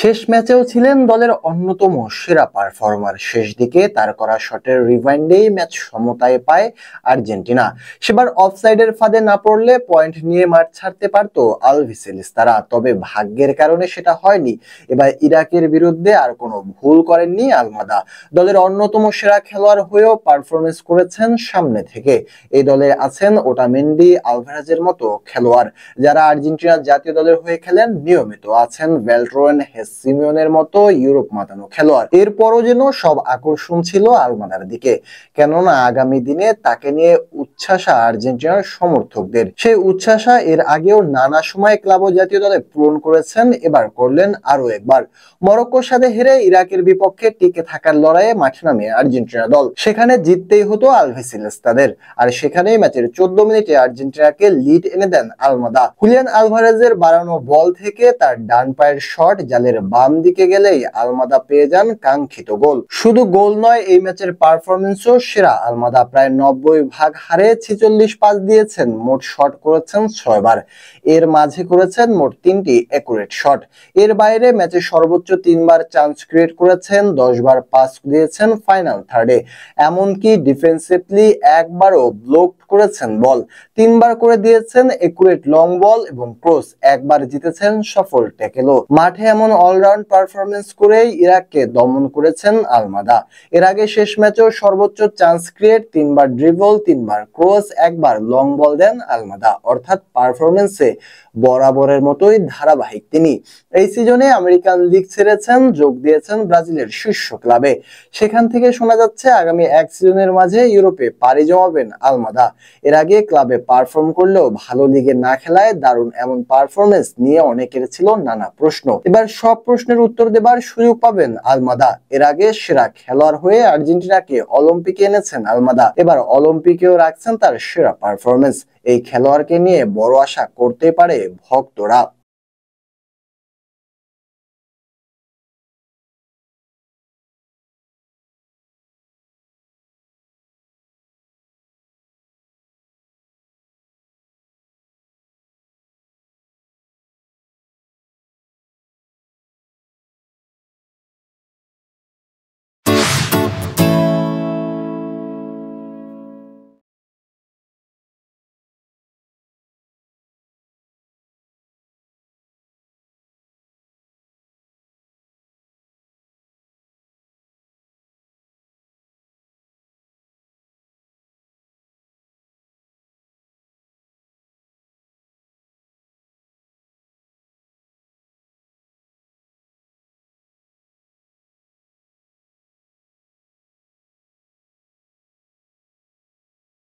শেষ ম্যাচেও ছিলেন দলের অন্যতম সেরা পারফর্মার শেষ দিকে তার করা শটের রিভাইন্ডেই ম্যাচ সমতায় পায় আর্জেন্টিনা সেবার অফসাইডের ফাঁদে না পড়লে পয়েন্ট নিয়ে মাঠ ছাড়তে পারত আলভিসেলিস তারা তবে ভাগ্যের কারণে সেটা হয়নি এবার ইরাকের বিরুদ্ধে আর কোনো ভুল করেননি আলমাদা দলের অন্যতম সেরা খেলোয়াড় হয়েও পারফরমেন্স করেছেন সামনে থেকে এই দলে আছেন ওটামেন্ডি আলভারাজের মতো খেলোয়াড় যারা আর্জেন্টিনা জাতীয় দলের হয়ে খেলেন নিয়মিত আছেন ভ্যালট্রোয়েন হেস সিমিয়নের মতো ইউরোপ মাতানো খেলোয়াড় এরপরও যেন সব আকর্ষণ ছিল আলমাদার দিকে কেননা আগামী দিনে তাকে নিয়ে উচ্ছ্বাসা আর্জেন্টিনার সমর্থকদের সেই উচ্ছ্বাসা এর আগেও নানা সময় ক্লাব ও জাতীয় দলে পূরণ করেছেন এবার করলেন আরো একবার মরক্কোর সাথে হেরে ইরাকের বিপক্ষে টিকে থাকার লড়াইয়ে মাঠে নামে আর্জেন্টিনা দল সেখানে জিততেই হতো আলভেসিলেস তাদের আর সেখানে ম্যাচের চোদ্দ মিনিটে আর্জেন্টিনাকে লিড এনে দেন আলমাদা হুলিয়ান আলভারেজের বাড়ানো বল থেকে তার ডান পায়ের শট জালের বাম দিকে গেলেই আলমাদা পেয়ে যান কাঙ্ক্ষিত গোল শুধু গোল নয় এই ম্যাচের পারফরমেন্সও সেরা আলমাদা প্রায় নব্বই ভাগ হারে ওভারে ছিচল্লিশ পাস দিয়েছেন মোট শট করেছেন ছয় বার এর মাঝে করেছেন মোট তিনটি অ্যাকুরেট শট এর বাইরে ম্যাচে সর্বোচ্চ তিনবার চান্স ক্রিয়েট করেছেন দশ বার পাস দিয়েছেন ফাইনাল থার্ডে এমনকি ডিফেন্সিভলি একবারও ব্লক করেছেন বল তিনবার করে দিয়েছেন একুরেট লং বল এবং ক্রস একবার জিতেছেন সফল ট্যাকেলও মাঠে এমন অলরাউন্ড পারফরমেন্স করে ইরাককে দমন করেছেন আলমাদা এর আগে শেষ ম্যাচেও সর্বোচ্চ চান্স ক্রিয়েট তিনবার ড্রিবল তিনবার ক্রস একবার লং বল দেন আলমাদা অর্থাৎ পারফরমেন্সে বরাবরের মতোই ধারাবাহিক তিনি এই সিজনে আমেরিকান লিগ ছেড়েছেন যোগ দিয়েছেন ব্রাজিলের শীর্ষ ক্লাবে সেখান থেকে শোনা যাচ্ছে আগামী এক সিজনের মাঝে ইউরোপে পাড়ি জমাবেন আলমাদা এর আগে ক্লাবে পারফর্ম করলেও ভালো লিগে না খেলায় দারুণ এমন পারফরমেন্স নিয়ে অনেকের ছিল নানা প্রশ্ন এবার সব প্রশ্নের উত্তর দেবার সুযোগ পাবেন আলমাদা এর আগে সেরা খেলোয়াড় হয়ে আর্জেন্টিনাকে অলিম্পিকে এনেছেন আলমাদা এবার অলিম্পিকেও রাখছেন তার সেরা পারফরমেন্স এই খেলোয়াড়কে নিয়ে বড় আশা করতে পারে ভক্তরা